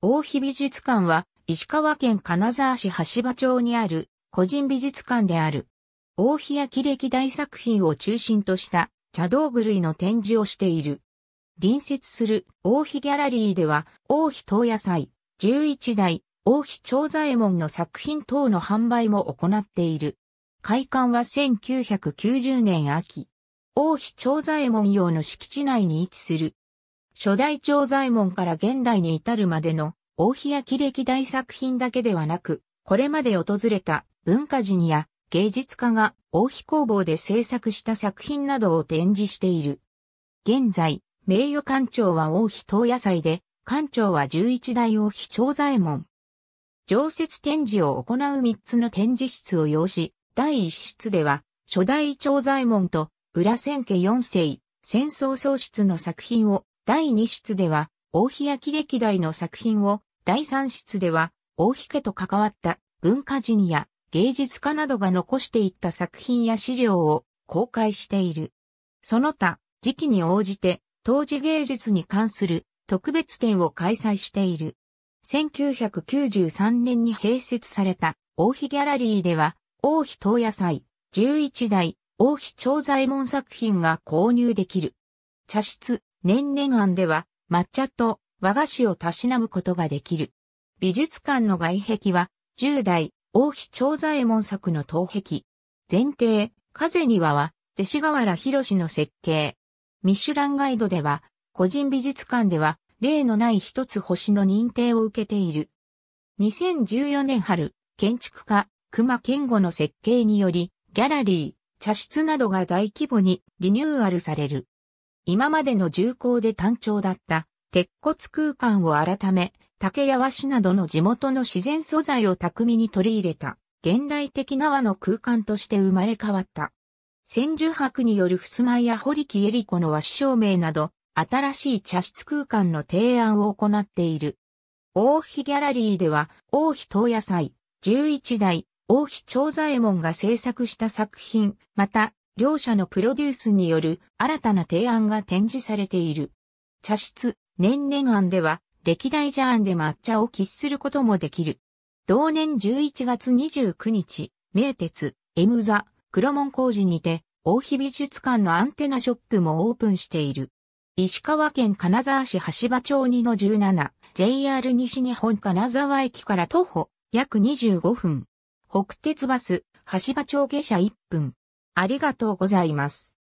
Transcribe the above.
大日美術館は石川県金沢市橋場町にある個人美術館である。大日焼歴大作品を中心とした茶道具類の展示をしている。隣接する大日ギャラリーでは大日東野菜、11代、大日長左衛門の作品等の販売も行っている。開館は1990年秋。大日長左衛門用の敷地内に位置する初代長左衛門から現代に至るまでの大日焼歴代作品だけではなく、これまで訪れた文化人や芸術家が大日工房で制作した作品などを展示している。現在、名誉館長は大日東野菜で、館長は十一代大日長左衛門。常設展示を行う三つの展示室を要し、第一室では、初代長左衛門と、裏千家四世、戦争喪失の作品を第2室では、大日焼歴代の作品を、第3室では、大日家と関わった文化人や芸術家などが残していった作品や資料を公開している。その他、時期に応じて、当時芸術に関する特別展を開催している。1993年に併設された王妃ギャラリーでは、王妃東野菜、11代、王妃長左衛門作品が購入できる。茶室、年々庵では抹茶と和菓子をたしなむことができる。美術館の外壁は、10代、王妃長左衛門作の東壁。前提、風庭は、弟子河原博の設計。ミシュランガイドでは、個人美術館では、例のない一つ星の認定を受けている。2014年春、建築家、熊健吾の設計により、ギャラリー、茶室などが大規模にリニューアルされる。今までの重厚で単調だった鉄骨空間を改め、竹や和紙などの地元の自然素材を巧みに取り入れた現代的な和の空間として生まれ変わった。千住博による襖や堀木恵里子の和紙照明など、新しい茶室空間の提案を行っている。王妃ギャラリーでは、王妃東野菜、十一代、王妃長左衛門が制作した作品、また、両者のプロデュースによる新たな提案が展示されている。茶室、年々案では、歴代茶案で抹茶を喫することもできる。同年11月29日、名鉄、エムザ、黒門工事にて、大日美術館のアンテナショップもオープンしている。石川県金沢市橋場町2の17、JR 西日本金沢駅から徒歩、約25分。北鉄バス、橋場町下車1分。ありがとうございます。